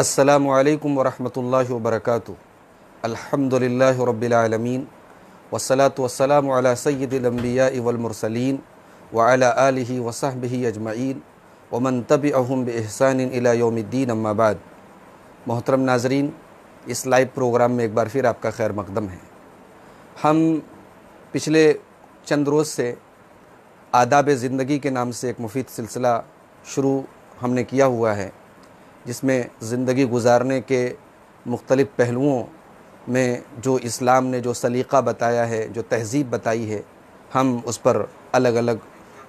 असलकम वरहमल वरक अलहमदिल्ला रबीआलमीन वसलात वसलाम सैदम्बिया इवलमरसलिन वाल आलि वसहबी अजमैन वमन तब अहम बहसान योमद्दीन अम्माबाद मोहतरम नाजरीन इस लाइव प्रोग्राम में एक बार फिर आपका खैर मकदम है हम पिछले चंद रोज़ से आदाब ज़िंदगी के नाम से एक मुफीद सिलसिला शुरू हमने किया हुआ है जिसमें ज़िंदगी गुजारने के मुख्तलिफ़ पहलुओं में जो इस्लाम ने जो सलीक़ा बताया है जो तहज़ीब बताई है हम उस पर अलग अलग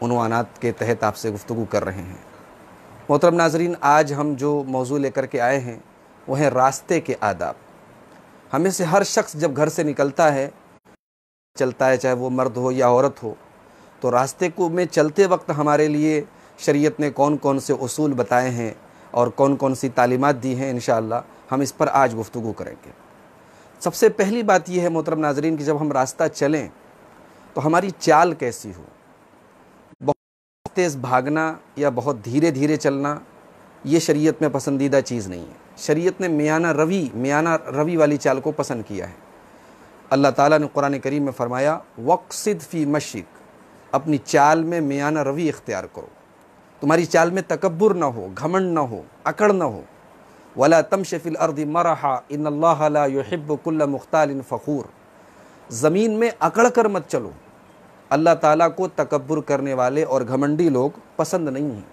उनवानात के तहत आपसे गुफ्तु कर रहे हैं मोहतरम नाजरीन आज हम जो मौजू लेकर के आए हैं वह हैं रास्ते के आदाब हमें से हर शख्स जब घर से निकलता है चलता है चाहे वो मर्द हो या औरत हो तो रास्ते को में चलते वक्त हमारे लिए शरीयत ने कौन कौन से असूल बताए हैं और कौन कौन सी तालीमत दी हैं इन हम इस पर आज गुफ्तु करेंगे सबसे पहली बात यह है मोहतरम नाजरीन कि जब हम रास्ता चलें तो हमारी चाल कैसी हो बहुत तेज़ भागना या बहुत धीरे धीरे चलना ये शरीयत में पसंदीदा चीज़ नहीं है शरीयत ने मियाना रवि मियाना रवि वाली चाल को पसंद किया है अल्लाह ताला ने कुरान करीम में फ़रमाया वक्सिद फ़ी मशिक अपनी चाल में मियाना रवि इख्तियार करो तुम्हारी चाल में तकबर ना हो घमंड ना हो अकड़ ना हो वला तम शफिल अर्द मरहा इन अल्लाहब्बुल्ल मुख्ताल फ़खूर ज़मीन में अकड़ कर मत चलो अल्लाह ताला को तकबर करने वाले और घमंडी लोग पसंद नहीं हैं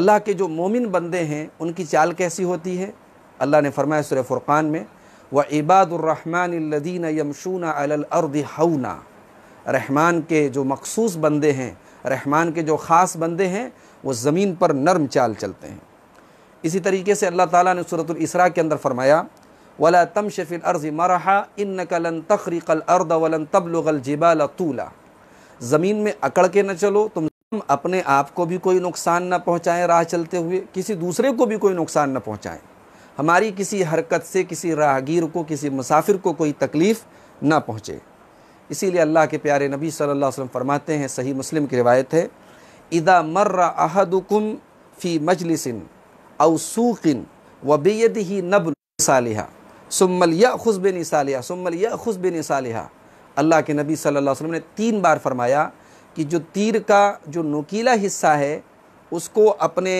अल्लाह के जो मोमिन बंदे हैं उनकी चाल कैसी होती है अल्लाह ने फरमाया सुर फुरक़ान में व इबादुररहमानदीन यमशूना अलअर्द हऊना रहमान के जो मखसूस बंदे हैं रहमान के जो ख़ास बंदे हैं वो ज़मीन पर नरम चाल चलते हैं इसी तरीके से अल्लाह ताला ने इसरा के अंदर फरमाया वला तम शफिल अर्ज़ मरहा इन कलन तखरीकल अर्द वलन तबलगल जिबाल तूला ज़मीन में अकड़ के न चलो तुम अपने आप को भी कोई नुकसान न पहुँचाएँ राह चलते हुए किसी दूसरे को भी कोई नुकसान न पहुँचाएँ हमारी किसी हरकत से किसी राहगीर को किसी मुसाफिर को कोई तकलीफ़ ना पहुँचे इसीलिए अल्लाह के प्यारे नबी सल्लल्लाहु अलैहि वसल्लम फरमाते हैं सही मुस्लिम की रिवायत है इदा मर्र अहदुकुम फ़ी मजलिसिन अवसूकिन वबीद ही नब सालिहा सुमल या खुशबिन सालिहा सुमल या खुशबिन सालिहा अल्लाह के नबी सल्लल्लाहु अलैहि वसल्लम ने तीन बार फरमाया कि जो तीर का जो नुकीला हिस्सा है उसको अपने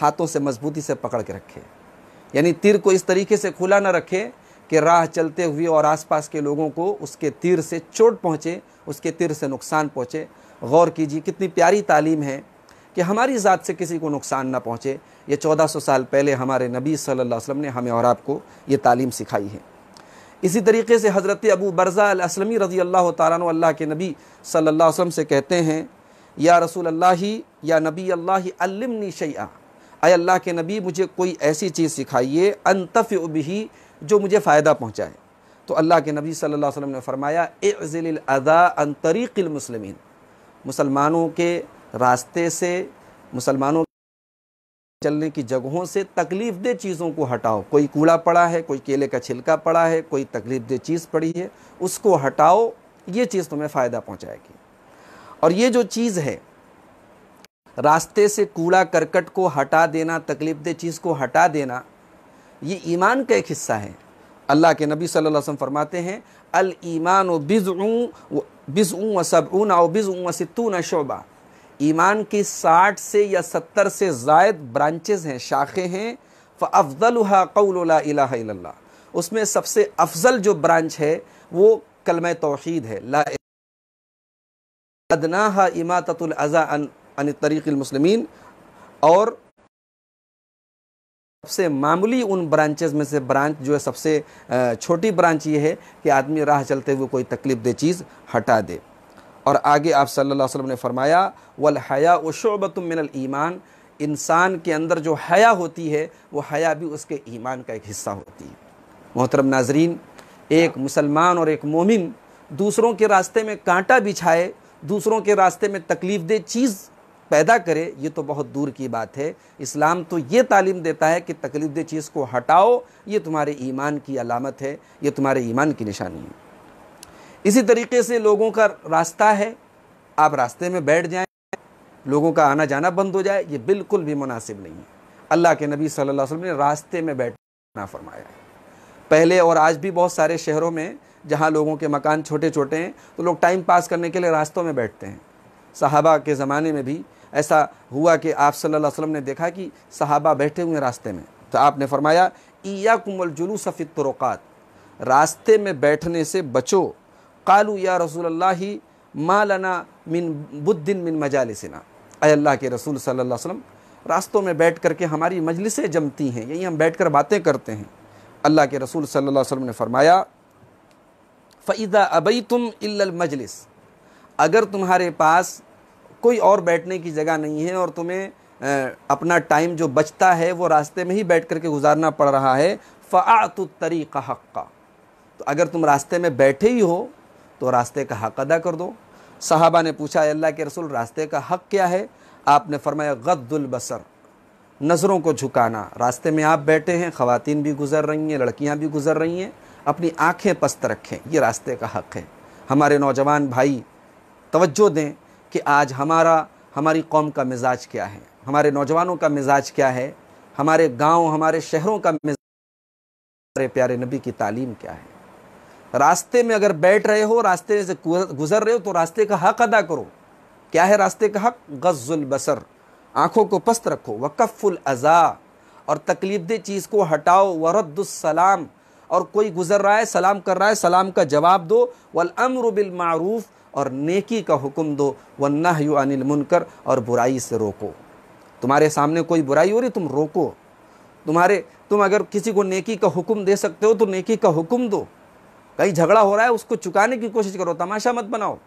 हाथों से मजबूती से पकड़ के रखे यानी तीर को इस तरीके से खुला ना रखे कि राह चलते हुए और आसपास के लोगों को उसके तीर से चोट पहुँचे उसके तीर से नुकसान पहुँचे गौर कीजिए कितनी प्यारी तालीम है कि हमारी ज़ात से किसी को नुकसान ना पहुँचे ये 1400 साल पहले हमारे नबी सल्लल्लाहु अलैहि वसल्लम ने हमें और आपको ये तालीम सिखाई है इसी तरीके से हज़रत अबू बरज़ा असलमी रज़ी अल्लाह तारन अल्लाह के नबी सल्लल्लाहु अलैहि वसल्लम से कहते हैं या रसूल अल्लाह या नबी अल्लाह अलमनी शैया अय अल्लाह के नबी मुझे कोई ऐसी चीज़ सिखाइए अनतफ़ भी जो मुझे फ़ायदा पहुँचाए तो अल्लाह के नबी सल्लल्लाहु अलैहि वसल्लम ने फरमाया एज़िलदा अंतरीक़िल मुसलमिन मुसलमानों के रास्ते से मुसलमानों चलने की जगहों से तकलीफ दे चीज़ों को हटाओ कोई कूड़ा पड़ा है कोई केले का छिलका पड़ा है कोई तकलीफ दे चीज़ पड़ी है उसको हटाओ ये चीज़ तुम्हें फ़ायदा पहुँचाएगी और ये जो चीज़ है रास्ते से कूड़ा करकट को हटा देना तकलीफ दे चीज़ को हटा देना ये ईमान का एक हिस्सा है अल्लाह के नबी सल्लल्लाहु अलैहि वसल्लम फरमाते हैं अल ईमान व बिजऊ बिजऊ व सबऊन और बिजऊ व शोबा ईमान की साठ से या सत्तर से जायद ब्रांचेज़ हैं शाखें हैं फ़अफ़लहा कौल उसमें सबसे अफजल जो ब्रांच है वो कलम तोहद है ला अदना अज़ा अन तरीक़िलमसलमिन और सबसे मामूली उन ब्रांचेज में से ब्रांच जो है सबसे छोटी ब्रांच ये है कि आदमी राह चलते हुए कोई तकलीफ दे चीज़ हटा दे और आगे आप सल्लल्लाहु अलैहि वसल्लम ने फरमाया वल हया शोबतम मिनल ईमान इंसान के अंदर जो हया होती है वो हया भी उसके ईमान का एक हिस्सा होती है मोहतरम नाजरीन एक मुसलमान और एक मोमिन दूसरों के रास्ते में कांटा बिछाए दूसरों के रास्ते में तकलीफ दे चीज़ पैदा करे ये तो बहुत दूर की बात है इस्लाम तो ये तालीम देता है कि तकलीफ दे चीज़ को हटाओ ये तुम्हारे ईमान की अलामत है ये तुम्हारे ईमान की निशानी है इसी तरीके से लोगों का रास्ता है आप रास्ते में बैठ जाएं लोगों का आना जाना बंद हो जाए ये बिल्कुल भी मुनासिब नहीं है अल्लाह के नबी सल अलैहि ने रास्ते में बैठना फरमाया है पहले और आज भी बहुत सारे शहरों में जहाँ लोगों के मकान छोटे छोटे हैं तो लोग टाइम पास करने के लिए रास्तों में बैठते हैं साहबा के ज़माने में भी ऐसा हुआ कि आप सल्लल्लाहु अलैहि वसल्लम ने देखा कि सहाबा बैठे हुए रास्ते में तो आपने फरमाया ईया कुमल जुलूस फ़ितरक़ात रास्ते में बैठने से बचो कालू या रसूल मालाना मिन बुद्दिन मिन मजालसना अल्लाह के रसूल सल्लल्लाहु अलैहि वसल्लम रास्तों में बैठ कर के हमारी मजलिसें जमती हैं यहीं हम बैठ कर बातें करते हैं अल्लाह के रसूल सल्लल्लाहु अलैहि वसल्लम ने फरमाया फ़ैदा अबई तुम मजलिस अगर तुम्हारे पास कोई और बैठने की जगह नहीं है और तुम्हें अपना टाइम जो बचता है वो रास्ते में ही बैठ करके गुजारना पड़ रहा है फ़ात तरीक़ा हक़ तो अगर तुम रास्ते में बैठे ही हो तो रास्ते का हक़ अदा कर दो साहबा ने पूछा अल्लाह के रसूल रास्ते का हक़ क्या है आपने फरमाया गद्दुलबसर नज़रों को झुकाना रास्ते में आप बैठे हैं ख़वातीन भी गुजर रही हैं लड़कियाँ भी गुजर रही हैं अपनी आँखें पस्त रखें ये रास्ते का हक़ है हमारे नौजवान भाई तवज्जो दें कि आज हमारा हमारी कौम का मिजाज क्या है हमारे नौजवानों का मिजाज क्या है हमारे गांव हमारे शहरों का मिजाज प्यारे प्यारे नबी की तालीम क्या है रास्ते में अगर बैठ रहे हो रास्ते से गुजर रहे हो तो रास्ते का हक अदा करो क्या है रास्ते का हक गज़ुल बसर आँखों को पस्त रखो वकफ़ुल अज़ा और तकलीफ दे चीज़ को हटाओ वरद्दुलसलाम और कोई गुजर रहा है सलाम कर रहा है सलाम का जवाब दो वल अमर और नेकी का हुक्म दो ना यू अनिल मुनकर और बुराई से रोको तुम्हारे सामने कोई बुराई हो रही तुम रोको तुम्हारे तुम अगर किसी को नेकी का हुक्म दे सकते हो तो नेकी का हुक्म दो कहीं झगड़ा हो रहा है उसको चुकाने की कोशिश करो तमाशा मत बनाओ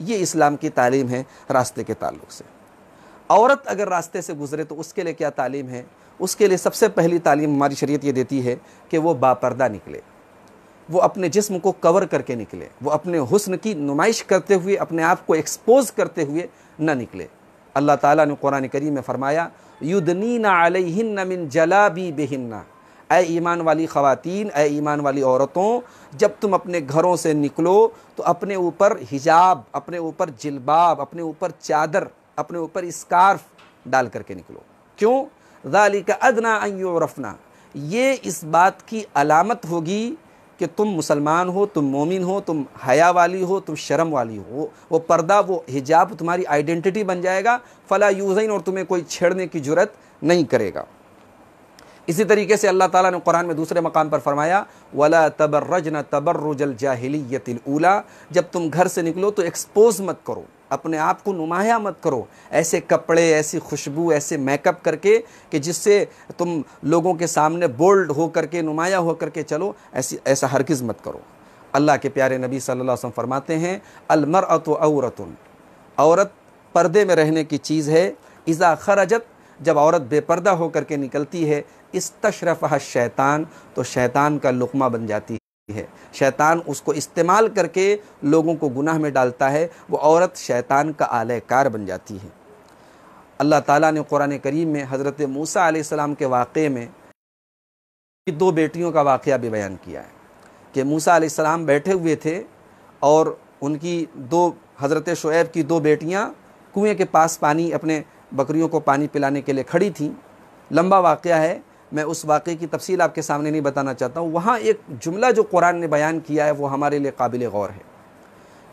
ये इस्लाम की तालीम है रास्ते के ताल्लुक से औरत अगर रास्ते से गुजरे तो उसके लिए क्या तालीम है उसके लिए सबसे पहली तालीम हमारी शरीयत ये देती है कि वो बापर्दा निकले वो अपने जिस्म को कवर करके निकले वो अपने हुस्न की नुमाइश करते हुए अपने आप को एक्सपोज करते हुए न निकले अल्लाह ताला ने कुरान करीम में फरमाया युदनीना अलहिन्न मिन जलाबी बेहिन्ना ए ईमान वाली ख़वातीन ए ईमान वाली औरतों जब तुम अपने घरों से निकलो तो अपने ऊपर हिजाब अपने ऊपर जिलबाब अपने ऊपर चादर अपने ऊपर स्कार्फ डाल करके निकलो क्यों गाली का अदना अयोरफना ये इस बात की अलामत होगी कि तुम मुसलमान हो तुम मोमिन हो तुम हया वाली हो तुम शर्म वाली हो वो पर्दा वो हिजाब तुम्हारी आइडेंटिटी बन जाएगा फ़ला यूज़ैन और तुम्हें कोई छेड़ने की जरूरत नहीं करेगा इसी तरीके से अल्लाह ताला ने कुरान में दूसरे मकाम पर फरमाया वला तबर्रज न तबर्रुजल जाहिलियतिलूला जब तुम घर से निकलो तो एक्सपोज मत करो अपने आप को नुमाया मत करो ऐसे कपड़े ऐसी खुशबू ऐसे मेकअप करके कि जिससे तुम लोगों के सामने बोल्ड हो करके नुमाया हो करके चलो ऐसी ऐसा हरगिज़ मत करो अल्लाह के प्यारे नबी सल्लल्लाहु अलैहि वसल्लम फरमाते हैं अलमरत औरतन औरत पर्दे में रहने की चीज़ है इज़ा खरजत जब औरत बेपर्दा होकर के निकलती है इस तशरफ़ शैतान तो शैतान का लुकमा बन जाती है शैतान उसको इस्तेमाल करके लोगों को गुनाह में डालता है वो औरत शैतान का आलयकार बन जाती है अल्लाह ताला ने कुरान करीम में हज़रत मूसा सलाम के वाक़े में दो बेटियों का वाक़ भी बयान किया है कि मूसा आसमाम बैठे हुए थे और उनकी दो हज़रत शुएब की दो बेटियां कुएं के पास पानी अपने बकरियों को पानी पिलाने के लिए खड़ी थी लंबा वाक़ है मैं उस वाक़े की तफसील आपके सामने नहीं बताना चाहता हूँ वहाँ एक जुमला जो कुरान ने बयान किया है वो हमारे लिए काबिल गौर है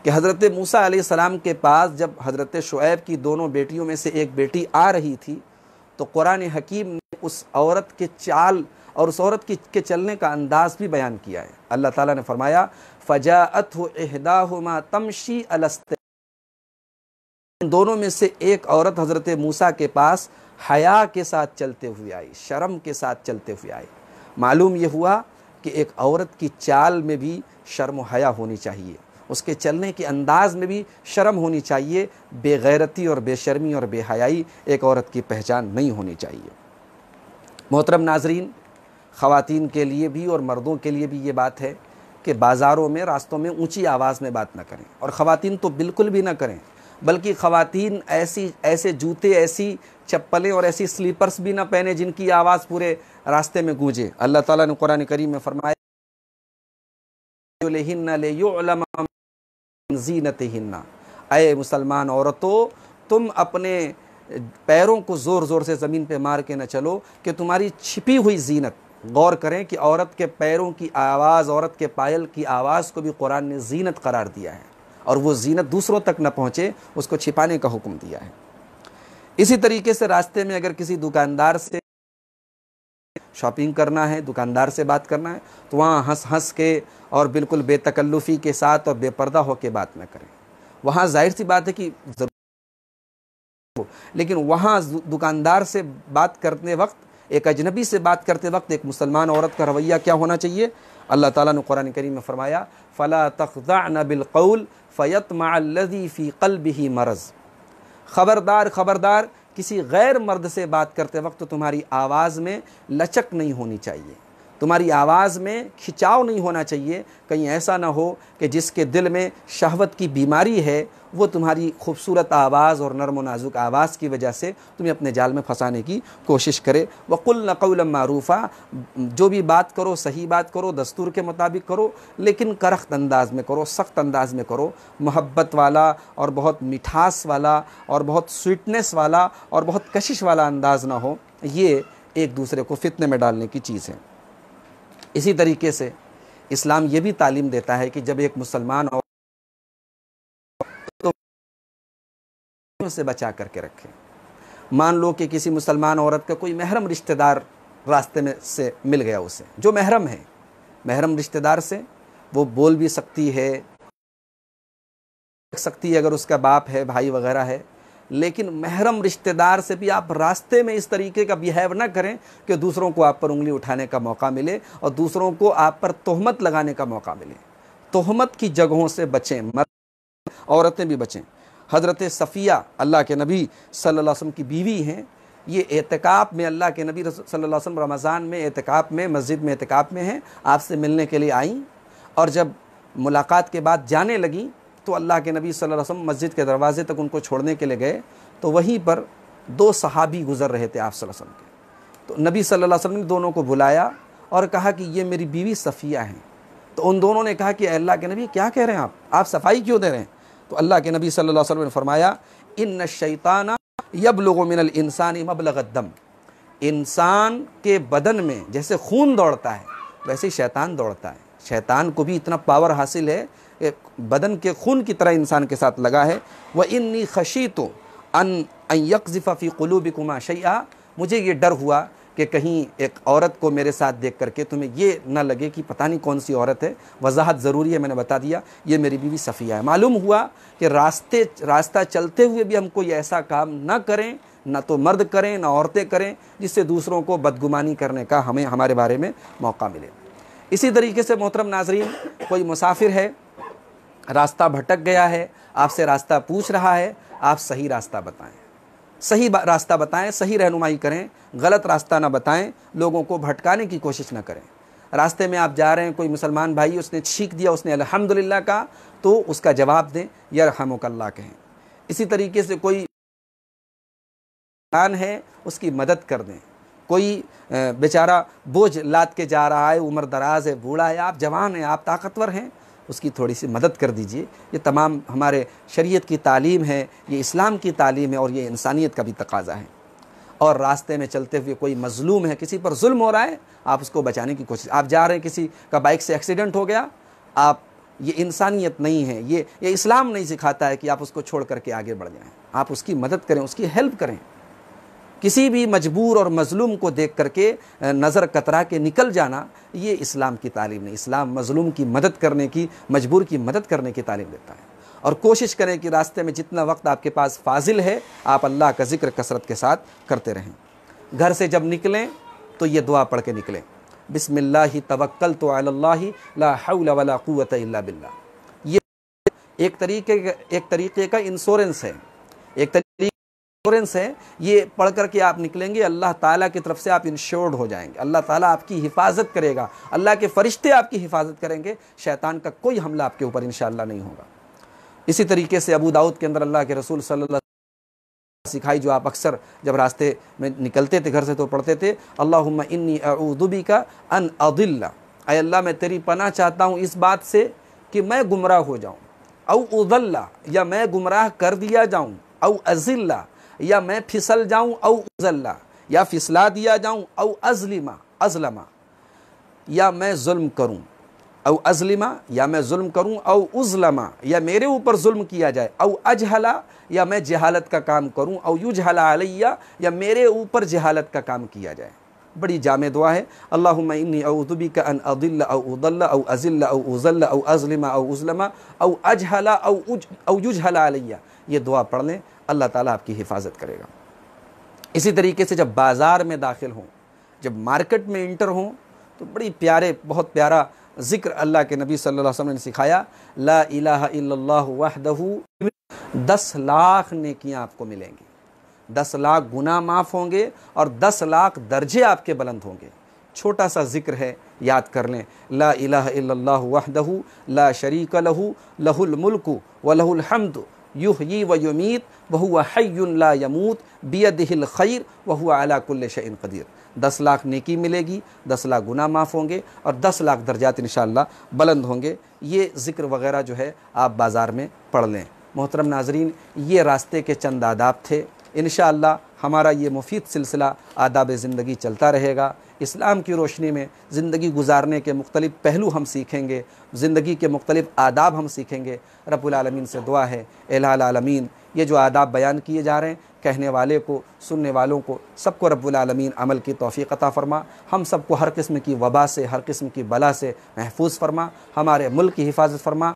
कि हज़रत मूसा सलाम के पास जब हज़रत शुएब की दोनों बेटियों में से एक बेटी आ रही थी तो कुरान हकीम ने उस औरत के चाल और उस औरत की के चलने का अंदाज़ भी बयान किया है अल्लाह ताला ने फरमाया फ़जाअत एहदा तमशी अलस्त दोनों में से एक औरत हज़रत मूसा के पास हया के साथ चलते हुए आई शर्म के साथ चलते हुए आई मालूम ये हुआ कि एक औरत की चाल में भी शर्म हया होनी चाहिए उसके चलने के अंदाज़ में भी शर्म होनी चाहिए बेगैरती और बेशर्मी और बेहयाई एक औरत की पहचान नहीं होनी चाहिए मोहतरम नाजरीन ख़वातीन के लिए भी और मर्दों के लिए भी ये बात है कि बाज़ारों में रास्तों में ऊंची आवाज़ में बात ना करें और ख़वातीन तो बिल्कुल भी ना करें बल्कि ख़वातीन ऐसी ऐसे जूते ऐसी चप्पलें और ऐसी स्लीपर्स भी ना पहने जिनकी आवाज़ पूरे रास्ते में गूंजे अल्लाह ताला ने कुरान करीम में फरमाया हिन्ना अय मुसलमान औरतों तुम अपने पैरों को ज़ोर ज़ोर से ज़मीन पे मार के ना चलो कि तुम्हारी छिपी हुई जीनत गौर करें कि औरत के पैरों की आवाज़ औरत के पायल की आवाज़ को भी कुरान ने जीनत करार दिया है और वो जीनत दूसरों तक न पहुँचे उसको छिपाने का हुक्म दिया है इसी तरीके से रास्ते में अगर किसी दुकानदार से शॉपिंग करना है दुकानदार से बात करना है तो वहाँ हंस हंस के और बिल्कुल बेतकल्लुफ़ी के साथ और बेपर्दा होकर बात ना करें वहाँ जाहिर सी बात है कि लेकिन वहाँ दुकानदार से बात करते वक्त एक अजनबी से बात करते वक्त एक मुसलमान औरत का रवैया क्या होना चाहिए अल्लाह ताला ने कुरान करीम में फ़रमाया फ़ला तखज़ा बिलकौल फ़ैत मज़ी फ़ी कल भी मरज़ ख़बरदार ख़बरदार किसी गैर मर्द से बात करते वक्त तुम्हारी आवाज़ में लचक नहीं होनी चाहिए तुम्हारी आवाज़ में खिंचाव नहीं होना चाहिए कहीं ऐसा ना हो कि जिसके दिल में शहवत की बीमारी है वो तुम्हारी खूबसूरत आवाज़ और नरम नाजुक आवाज़ की वजह से तुम्हें अपने जाल में फंसाने की कोशिश करे वक़ुल नकौल मारूफ़ा जो भी बात करो सही बात करो दस्तूर के मुताबिक करो लेकिन करख्त अंदाज़ में करो सख्त अंदाज़ में करो मोहब्बत वाला और बहुत मिठास वाला और बहुत स्वीटनेस वाला और बहुत कशिश वाला अंदाज़ ना हो ये एक दूसरे को फितने में डालने की चीज़ है इसी तरीके से इस्लाम ये भी तालीम देता है कि जब एक मुसलमान और तो से बचा करके रखें मान लो कि किसी मुसलमान औरत का कोई महरम रिश्तेदार रास्ते में से मिल गया उसे जो महरम है महरम रिश्तेदार से वो बोल भी सकती है सकती है अगर उसका बाप है भाई वगैरह है लेकिन महरम रिश्तेदार से भी आप रास्ते में इस तरीके का बिहेव ना करें कि दूसरों को आप पर उंगली उठाने का मौका मिले और दूसरों को आप पर तोहमत लगाने का मौका मिले तोहमत की जगहों से बचें मर औरतें भी बचें हज़रत सफ़िया अल्लाह के नबी सल्लल्लाहु अलैहि वसल्लम की बीवी हैं ये एहतिकाफ़ में अल्लाह के नबी सल्लल्लाहु अलैहि वसल्लम रमज़ान में एहतिकाफ़ में मस्जिद में एहतिकाफ़ में हैं आपसे मिलने के लिए आईं और जब मुलाकात के बाद जाने लगीं तो अल्लाह के नबी सल्लल्लाहु अलैहि वसल्लम मस्जिद के दरवाज़े तक उनको छोड़ने के लिए गए तो वहीं पर दो सहाबी गुज़र रहे थे आप वसल्लम के तो नबी सल्लल्लाहु अलैहि वसल्लम ने दोनों को बुलाया और कहा कि ये मेरी बीवी सफ़िया हैं तो उन दोनों ने कहा कि अल्लाह के नबी क्या कह रहे हैं आप आप सफाई क्यों दे रहे हैं तो अल्लाह के नबी सल्लल्लाहु अलैहि वसल्लम ने फरमाया इन शैताना यब लोगों मिनल इंसानी मबलगदम इंसान के बदन में जैसे खून दौड़ता है वैसे शैतान दौड़ता है शैतान को भी इतना पावर हासिल है एक बदन के खून की तरह इंसान के साथ लगा है वह इन्नी खशी तो अन यकज़फ़ी कलूब कुमा शैया मुझे ये डर हुआ कि कहीं एक औरत को मेरे साथ देख करके तुम्हें ये ना लगे कि पता नहीं कौन सी औरत है वजाहत ज़रूरी है मैंने बता दिया ये मेरी बीवी सफ़िया है मालूम हुआ कि रास्ते रास्ता चलते हुए भी हम कोई ऐसा काम ना करें ना तो मर्द करें ना औरतें करें जिससे दूसरों को बदगुमानी करने का हमें हमारे बारे में मौका मिले इसी तरीके से मोहतरम नाजरीन कोई मुसाफिर है रास्ता भटक गया है आपसे रास्ता पूछ रहा है आप सही रास्ता बताएं सही रास्ता बताएं सही रहनुमाई करें गलत रास्ता ना बताएं लोगों को भटकाने की कोशिश ना करें रास्ते में आप जा रहे हैं कोई मुसलमान भाई उसने छीक दिया उसने अल्हम्दुलिल्लाह का तो उसका जवाब दें या हमकल्ला कहें इसी तरीके से कोई है उसकी मदद कर दें कोई बेचारा बोझ लाद के जा रहा है उम्र दराज है बूढ़ा है आप जवान हैं आप ताकतवर हैं उसकी थोड़ी सी मदद कर दीजिए ये तमाम हमारे शरीयत की तालीम है ये इस्लाम की तालीम है और ये इंसानियत का भी तकाजा है और रास्ते में चलते हुए कोई मजलूम है किसी पर जुल्म हो रहा है आप उसको बचाने की कोशिश आप जा रहे हैं किसी का बाइक से एक्सीडेंट हो गया आप ये इंसानियत नहीं है ये ये इस्लाम नहीं सिखाता है कि आप उसको छोड़ करके आगे बढ़ जाएं आप उसकी मदद करें उसकी हेल्प करें किसी भी मजबूर और मज़लूम को देख करके नज़र कतरा के निकल जाना ये इस्लाम की तालीम नहीं इस्लाम मज़लूम की मदद करने की मजबूर की मदद करने की तालीम देता है और कोशिश करें कि रास्ते में जितना वक्त आपके पास फाजिल है आप अल्लाह का जिक्र कसरत के साथ करते रहें घर से जब निकलें तो ये दुआ पढ़ के निकलें बिसमिल्ला तवक्ल तो लावत बिल्ला ये एक तरीके एक तरीके का इंश्योरेंस है एक तरीके इंश्योरेंस है ये पढ़ करके आप निकलेंगे अल्लाह ताला की तरफ से आप इंश्योर्ड हो जाएंगे अल्लाह ताला आपकी हिफाजत करेगा अल्लाह के फरिश्ते आपकी हिफाजत करेंगे शैतान का कोई हमला आपके ऊपर इन नहीं होगा इसी तरीके से अबू दाऊद के अंदर अल्लाह के रसूल सल्ला सिखाई जो आप अक्सर जब रास्ते में निकलते थे घर से तो पढ़ते थे अल्लाह इन्नी अदुबी का अन अदिल्ला अय अल्लाह मैं तेरी पना चाहता हूँ इस बात से कि मैं गुमराह हो जाऊँ अउ उदल्ला या मैं गुमराह कर दिया जाऊँ अउ अजिल्ला या मैं फिसल जाऊं औ उजल्ला या फिसला दिया जाऊं औ अजलिमा अजलमा या मैं जुल्म करूं औ अजलिमा या मैं जुल्म करूं औ उजलमा या मेरे ऊपर जुल्म किया जाए औ अजहला या मैं जहालत का काम करूं औ युजहला अलैया या मेरे ऊपर जहालत का काम किया जाए बड़ी जाम दुआ है अल्लाह इन्नी अउदबी का अन अदिल्ला अउदल्ला अजिल्ला औ उजल्ला औ अजलिमा औ उजलमा औ अजहला औ उज औ युजहला अलैया ये दुआ पढ़ लें अल्लाह ताला आपकी हिफाजत करेगा इसी तरीके से जब बाज़ार में दाखिल हों जब मार्केट में इंटर हों तो बड़ी प्यारे बहुत प्यारा ज़िक्र अल्लाह के नबी सल्लल्लाहु अलैहि वसल्लम ने सिखाया ला इलाहा इल्लल्लाह दस लाख नेकियां आपको मिलेंगी दस लाख गुना माफ़ होंगे और दस लाख दर्जे आपके बुलंद होंगे छोटा सा जिक्र है याद कर लें ला इलाहा इल्लल्लाह ला शरीक लहू लहुल मुल्क व लहुल हमद युही व युमीत वह हयुल्ला यमूत दिल खैर वह अलाकुल्ल शन कदीर दस लाख नेकी मिलेगी दस लाख गुना माफ़ होंगे और दस लाख दर्जात इन बुलंद होंगे ये ज़िक्र वगैरह जो है आप बाज़ार में पढ़ लें मोहतरम नाजरीन ये रास्ते के चंद आदाब थे इन हमारा ये मुफीद सिलसिला आदाब ज़िंदगी चलता रहेगा इस्लाम की रोशनी में ज़िंदगी गुजारने के मुख्तलिफ़ पहलू हम सीखेंगे ज़िंदगी के मुख्तलिफ़ आदाब हम सीखेंगे रबालमीन से दुआ है एलामीन ये जो आदाब बयान किए जा रहे हैं कहने वाले को सुनने वालों को सबको रबालमीन अमल की तोफ़ी अता फ़रमा हम सबको हर किस्म की वबा से हर किस्म की बला से महफूज फरमा हमारे मुल्क की हिफाजत फरमा